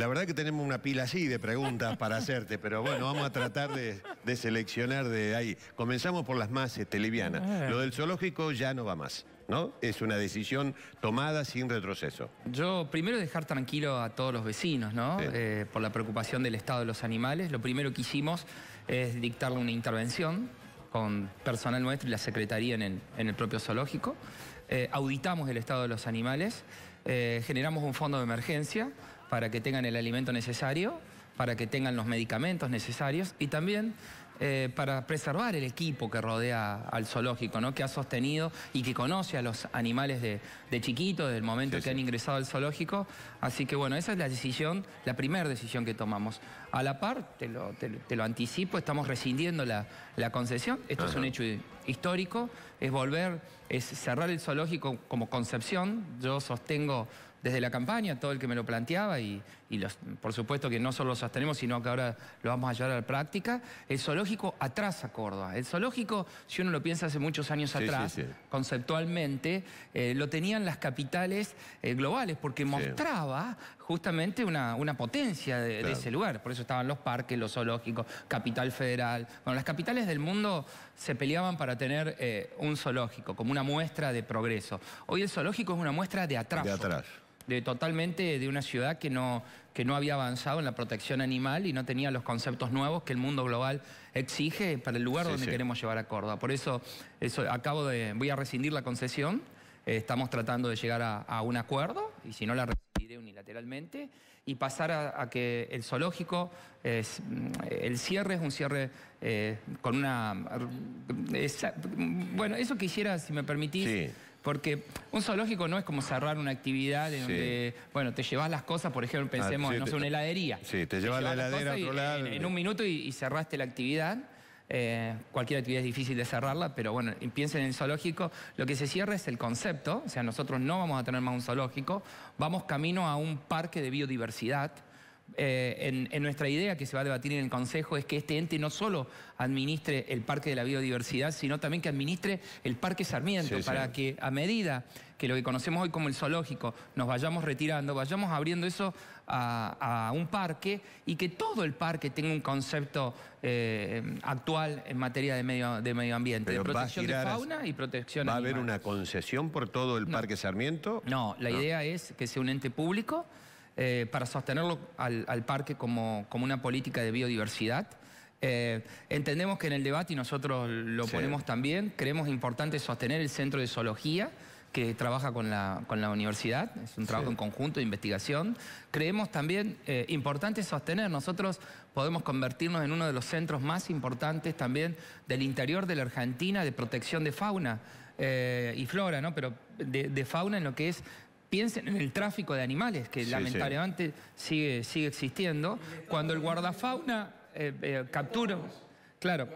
La verdad que tenemos una pila así de preguntas para hacerte, pero bueno, vamos a tratar de, seleccionar de ahí. Comenzamos por las más este, eh. Lo del zoológico ya no va más, ¿no? Es una decisión tomada sin retroceso. Yo primero dejar tranquilo a todos los vecinos, ¿no? Eh, por la preocupación del estado de los animales. Lo primero que hicimos es dictarle una intervención con personal nuestro y la secretaría en el, propio zoológico. Eh, auditamos el estado de los animales, generamos un fondo de emergencia, para que tengan el alimento necesario, para que tengan los medicamentos necesarios y también eh, para preservar el equipo que rodea al zoológico, ¿no? que ha sostenido y que conoce a los animales de, de chiquito, desde el momento en que han ingresado al zoológico. Así que bueno, esa es la decisión, la primera decisión que tomamos. A la par, te lo, anticipo, estamos rescindiendo la, la concesión. Esto es un hecho histórico, es volver, es cerrar el zoológico como concepción. Yo sostengo desde la campaña, todo el que me lo planteaba, y, por supuesto que no solo lo sostenemos, sino que ahora lo vamos a llevar a la práctica, el zoológico atrás a Córdoba. El zoológico, si uno lo piensa hace muchos años atrás, conceptualmente, eh, lo tenían las capitales eh, globales, porque mostraba justamente una, potencia de, ese lugar. Por eso estaban los parques, los zoológicos, Capital Federal. Bueno, las capitales del mundo se peleaban para tener eh, un zoológico, como una muestra de progreso. Hoy el zoológico es una muestra de atraso. De atrás de, totalmente de una ciudad que no, que no había avanzado en la protección animal y no tenía los conceptos nuevos que el mundo global exige para el lugar donde queremos llevar a Córdoba. Por eso, eso acabo de, voy a rescindir la concesión, estamos tratando de llegar a, un acuerdo y si no la rescindiré unilateralmente y pasar a, que el zoológico, es, mm, el cierre es un cierre eh, con una... bueno, eso quisiera, si me permitís... Sí porque un zoológico no es como cerrar una actividad en donde, bueno, te llevas las cosas, por ejemplo, pensemos, en ah, no sé, una heladería. Sí, te llevas, la heladera a otro En, un minuto y, cerraste la actividad. Eh, cualquier actividad es difícil de cerrarla, pero bueno, piensen en el zoológico. Lo que se cierra es el concepto, o sea, nosotros no vamos a tener más un zoológico, vamos camino a un parque de biodiversidad eh, en, nuestra idea que se va a debatir en el Consejo es que este ente no solo administre el Parque de la Biodiversidad, sino también que administre el Parque Sarmiento, para que a medida que lo que conocemos hoy como el zoológico nos vayamos retirando, vayamos abriendo eso a, un parque y que todo el parque tenga un concepto eh, actual en materia de medio, de medio ambiente, de protección de fauna y protección ¿Va a haber una concesión por todo el Parque Sarmiento? No, la idea es que sea un ente público eh, para sostenerlo al, parque como, una política de biodiversidad. Eh, entendemos que en el debate, y nosotros lo ponemos también, creemos importante sostener el Centro de Zoología, que trabaja con la, con la universidad, es un trabajo en conjunto de investigación. Creemos también eh, importante sostener, nosotros podemos convertirnos en uno de los centros más importantes también del interior de la Argentina de protección de fauna y flora, ¿no? pero de, fauna en lo que es Piensen en el tráfico de animales, que lamentablemente Sigue, sigue existiendo. Cuando el guardafauna eh, eh, captura... Claro.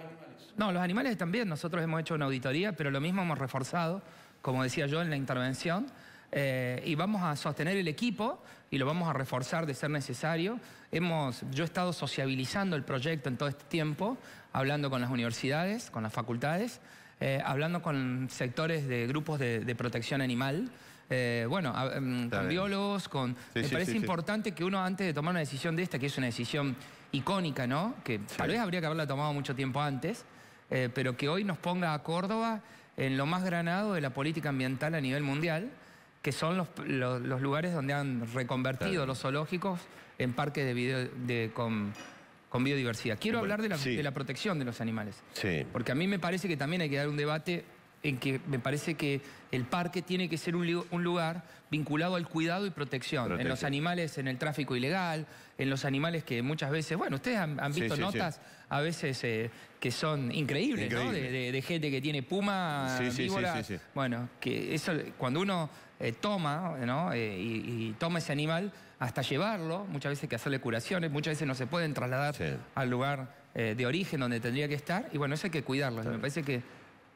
No, los animales también. Nosotros hemos hecho una auditoría, pero lo mismo hemos reforzado, como decía yo en la intervención. Eh, y vamos a sostener el equipo y lo vamos a reforzar de ser necesario. yo he estado sociabilizando el proyecto en todo este tiempo, hablando con las universidades, con las facultades, hablando con sectores de grupos de protección animal. Eh, bueno, em, con Con, me parece importante que uno antes de tomar una decisión de esta, que es una decisión icónica, ¿no? Que tal vez habría que haberla tomado mucho tiempo antes, eh, pero que hoy nos ponga a Córdoba en lo más granado de la política ambiental a nivel mundial que son los, lugares donde han reconvertido los zoológicos en parques de, con, biodiversidad. Quiero hablar de la, de la, protección de los animales. Sí. Porque a mí me parece que también hay que dar un debate en que me parece que el parque tiene que ser un, lugar vinculado al cuidado y protección. En los animales, en el tráfico ilegal, en los animales que muchas veces, bueno, ustedes han, visto notas a veces eh, que son increíbles, ¿no? De, gente que tiene puma, víbora. Bueno, que eso, cuando uno eh, toma, ¿no? Eh, y, toma ese animal hasta llevarlo, muchas veces hay que hacerle curaciones, muchas veces no se pueden trasladar al lugar de origen donde tendría que estar, y bueno, eso hay que cuidarlo. Me parece que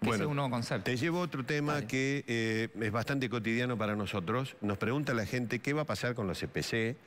bueno, Te llevo otro tema que eh, es bastante cotidiano para nosotros. Nos pregunta la gente qué va a pasar con los CPC, e